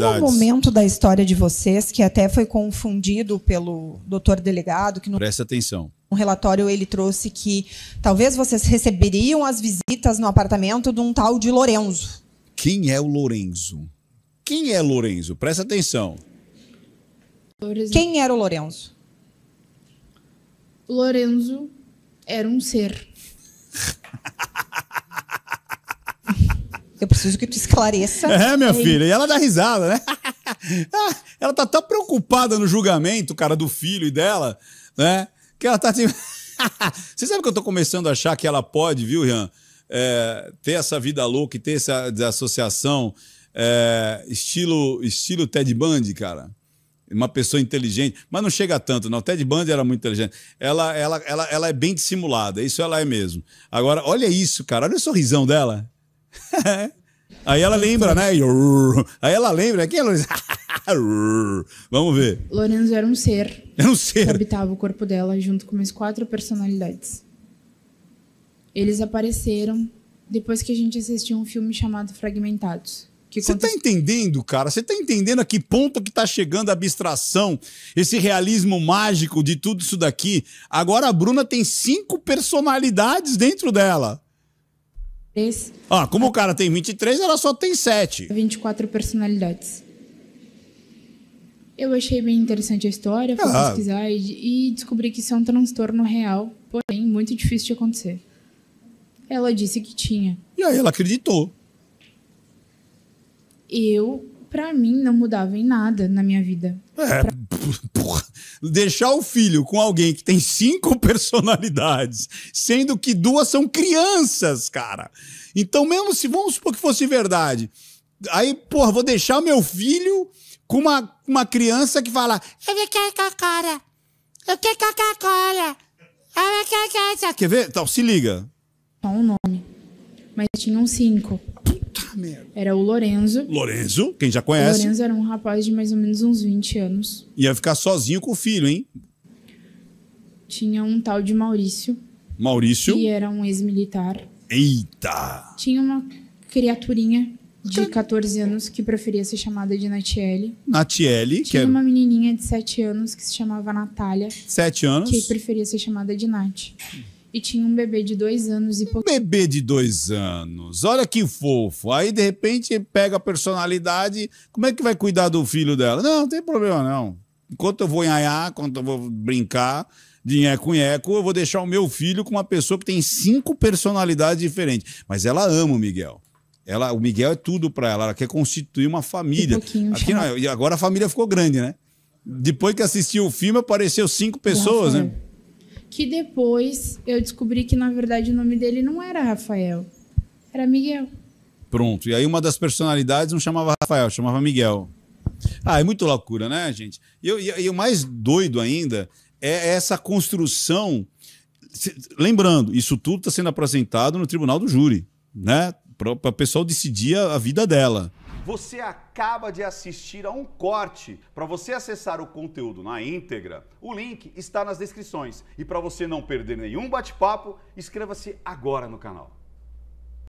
Tem um momento da história de vocês que até foi confundido pelo doutor delegado. que não... Presta atenção. Um relatório ele trouxe que talvez vocês receberiam as visitas no apartamento de um tal de Lorenzo. Quem é o Lorenzo? Quem é Lorenzo? Presta atenção. Quem era o Lorenzo? Lorenzo era um ser Eu preciso que tu esclareça. É, minha filha. E ela dá risada, né? Ah, ela tá tão preocupada no julgamento, cara, do filho e dela, né? Que ela tá tipo. Você sabe que eu tô começando a achar que ela pode, viu, Rian? É, ter essa vida louca e ter essa desassociação é, estilo, estilo Ted Bundy, cara. Uma pessoa inteligente, mas não chega tanto, não. Ted Bundy era muito inteligente. Ela, ela, ela, ela é bem dissimulada, isso ela é mesmo. Agora, olha isso, cara. Olha o sorrisão dela. Aí ela lembra, né? Aí ela lembra. Né? Quem é Lorenzo? Vamos ver. Lorenzo era um ser. Era um ser. Que habitava o corpo dela junto com as quatro personalidades. Eles apareceram depois que a gente assistiu um filme chamado Fragmentados. Você tá conta... tá entendendo, cara? Você tá entendendo a que ponto que tá chegando a abstração, esse realismo mágico de tudo isso daqui? Agora a Bruna tem cinco personalidades dentro dela. 23. Ah, como o cara tem 23, ela só tem 7. 24 personalidades. Eu achei bem interessante a história, fui ah. pesquisar e, e descobri que isso é um transtorno real, porém muito difícil de acontecer. Ela disse que tinha. E aí ela acreditou. Eu, para mim, não mudava em nada na minha vida. É, pra porra, deixar o filho com alguém que tem cinco personalidades, sendo que duas são crianças, cara. Então, mesmo se vamos supor que fosse verdade, aí, porra, vou deixar meu filho com uma, uma criança que fala: Eu quero Coca-Cola, eu quero Coca-Cola, eu quero Coca-Cola. Quer ver? Então, se liga. Só um nome, mas tinham cinco. Era o Lorenzo. Lorenzo, quem já conhece. O Lorenzo era um rapaz de mais ou menos uns 20 anos. Ia ficar sozinho com o filho, hein? Tinha um tal de Maurício. Maurício. Que era um ex-militar. Eita! Tinha uma criaturinha de 14 anos que preferia ser chamada de Natiele. Natiele, que Tinha era... uma menininha de 7 anos que se chamava Natália. 7 anos? Que preferia ser chamada de Nath e tinha um bebê de dois anos e pouco. Bebê de dois anos, olha que fofo. Aí de repente pega a personalidade, como é que vai cuidar do filho dela? Não, não tem problema não. Enquanto eu vou enhaiar, enquanto eu vou brincar de nheco eco, eu vou deixar o meu filho com uma pessoa que tem cinco personalidades diferentes. Mas ela ama o Miguel. Ela, o Miguel é tudo para ela, ela quer constituir uma família. Um Aqui, não, agora a família ficou grande, né? Depois que assistiu o filme, apareceu cinco pessoas, né? que depois eu descobri que, na verdade, o nome dele não era Rafael, era Miguel. Pronto. E aí uma das personalidades não chamava Rafael, chamava Miguel. Ah, é muito loucura, né, gente? E, e, e o mais doido ainda é essa construção. Se, lembrando, isso tudo está sendo apresentado no tribunal do júri, né? Para o pessoal decidir a, a vida dela. Você acaba de assistir a um corte. Para você acessar o conteúdo na íntegra, o link está nas descrições. E para você não perder nenhum bate-papo, inscreva-se agora no canal.